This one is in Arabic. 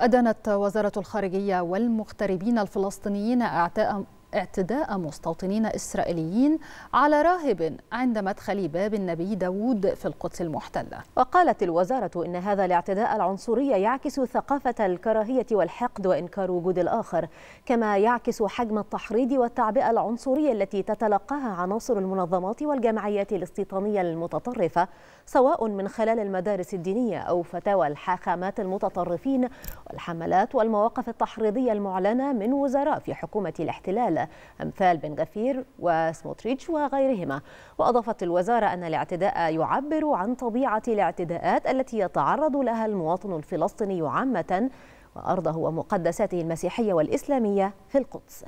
أدانت وزارة الخارجية والمغتربين الفلسطينيين اعتداء مستوطنين إسرائيليين على راهب عند مدخل باب النبي داود في القدس المحتلة وقالت الوزارة إن هذا الاعتداء العنصري يعكس ثقافة الكراهية والحقد وإنكار وجود الآخر كما يعكس حجم التحريض والتعبئة العنصرية التي تتلقاها عناصر المنظمات والجمعيات الاستيطانية المتطرفة سواء من خلال المدارس الدينية أو فتاوى الحاخامات المتطرفين والحملات والمواقف التحريضية المعلنة من وزراء في حكومة الاحتلال أمثال بن غفير وسموتريتش وغيرهما وأضافت الوزارة أن الاعتداء يعبر عن طبيعة الاعتداءات التي يتعرض لها المواطن الفلسطيني عامة وأرضه ومقدساته المسيحية والإسلامية في القدس